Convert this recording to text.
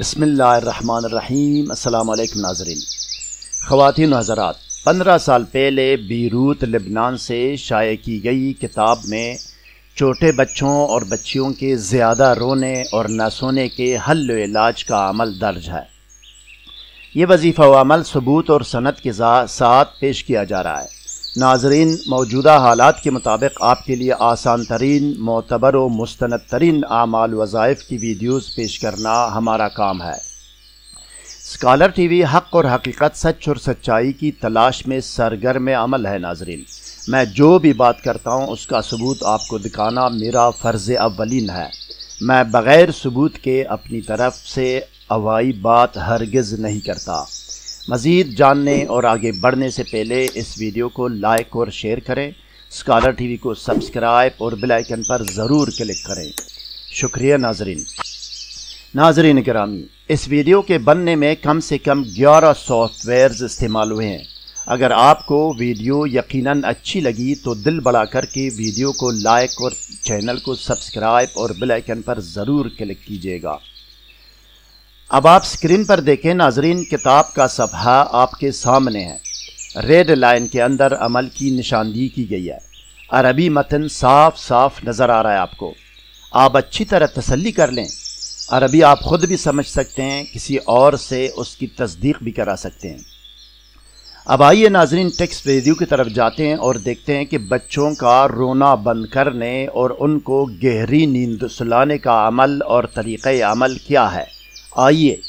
बसमीम अल्लाम नाजरीन ख़वान हज़रात पंद्रह साल पहले बीरूत लिबनान से शाये की गई किताब में छोटे बच्चों और बच्चियों के ज़्यादा रोने और न सोने के हल इलाज का अमल दर्ज है ये वजीफ़ा वमल सबूत और सनत के साथ पेश किया जा रहा है नाजरीन मौजूदा हालात के मुताबिक आपके लिए आसान तरीन मोतबर व मुस्ंद तरीन आमाल वज़ाइफ की वीडियोज़ पेश करना हमारा काम है स्कालर टी वी हक़ और हकीकत सच और सच्चाई की तलाश में सरगर्म अमल है नाजरीन मैं जो भी बात करता हूँ उसका सबूत आपको दिखाना मेरा फ़र्ज़ अवलिन है मैं बग़ैर सबूत के अपनी तरफ से अवाई बात हरगज़ नहीं करता मज़ीद जानने और आगे बढ़ने से पहले इस वीडियो को लाइक और शेयर करें स्कॉलर टीवी को सब्सक्राइब और बिलाइकन पर ज़रूर क्लिक करें शुक्रिया नाजरीन नाजरीन ग्रामी इस वीडियो के बनने में कम से कम ग्यारह सॉफ्टवेयर्स इस्तेमाल हुए हैं अगर आपको वीडियो यकीनन अच्छी लगी तो दिल बढ़ा करके वीडियो को लाइक और चैनल को सब्सक्राइब और बेल आइकन पर ज़रूर क्लिक कीजिएगा अब आप स्क्रीन पर देखें नाजरीन किताब का सफहा आपके सामने है रेड लाइन के अंदर अमल की निशानदी की गई है अरबी मतन साफ साफ नज़र आ रहा है आपको आप अच्छी तरह तसल्ली कर लें अरबी आप ख़ुद भी समझ सकते हैं किसी और से उसकी तस्दीक भी करा सकते हैं अब आइए नाजरीन टेक्स्ट रेडियो की तरफ जाते हैं और देखते हैं कि बच्चों का रोना बंद करने और उनको गहरी नींद सुलाने का अमल और तरीक़ अमल क्या है 啊！也。